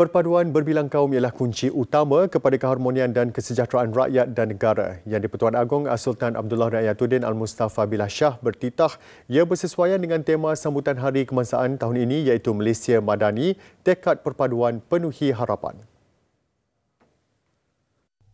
Perpaduan berbilang kaum ialah kunci utama kepada keharmonian dan kesejahteraan rakyat dan negara. Yang di-Pertuan Agong Sultan Abdullah Rayyatuddin Al-Mustafa Billah Shah bertitah ia bersesuaian dengan tema sambutan Hari Kemansaan tahun ini iaitu Malaysia Madani, Tekad Perpaduan Penuhi Harapan.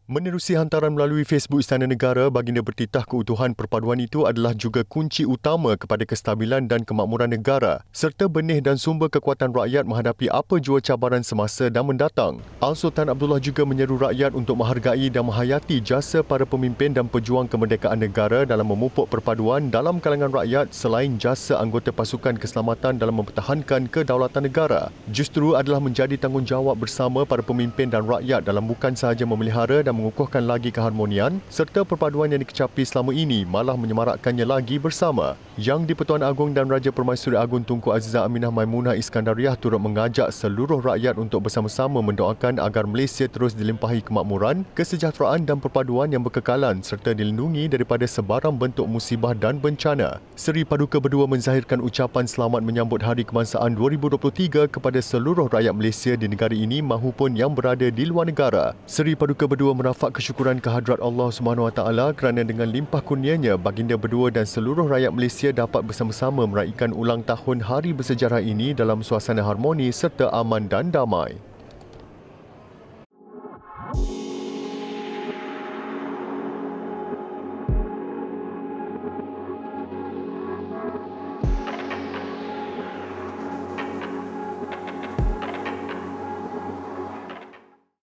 Menerusi hantaran melalui Facebook Istana Negara, baginda bertitah keutuhan perpaduan itu adalah juga kunci utama kepada kestabilan dan kemakmuran negara serta benih dan sumber kekuatan rakyat menghadapi apa jua cabaran semasa dan mendatang. Al-Sultan Abdullah juga menyeru rakyat untuk menghargai dan menghayati jasa para pemimpin dan pejuang kemerdekaan negara dalam memupuk perpaduan dalam kalangan rakyat selain jasa anggota pasukan keselamatan dalam mempertahankan kedaulatan negara. Justru adalah menjadi tanggungjawab bersama para pemimpin dan rakyat dalam bukan sahaja memelihara dan mengukuhkan lagi keharmonian serta perpaduan yang dikecapi selama ini malah menyemarakkannya lagi bersama. Yang di-Pertuan Agong dan Raja Permaisuri Agong Tunku Azizah Aminah Maimunah Iskandariah turut mengajak seluruh rakyat untuk bersama-sama mendoakan agar Malaysia terus dilimpahi kemakmuran, kesejahteraan dan perpaduan yang berkekalan serta dilindungi daripada sebarang bentuk musibah dan bencana. Seri Paduka Berdua menzahirkan ucapan selamat menyambut Hari Kebangsaan 2023 kepada seluruh rakyat Malaysia di negara ini mahupun yang berada di luar negara. Seri Paduka Berdua merafak kesyukuran kehadrat Allah SWT kerana dengan limpah kurnianya baginda berdua dan seluruh rakyat Malaysia Malaysia dapat bersama-sama meraihkan ulang tahun Hari Bersejarah ini dalam suasana harmoni serta aman dan damai.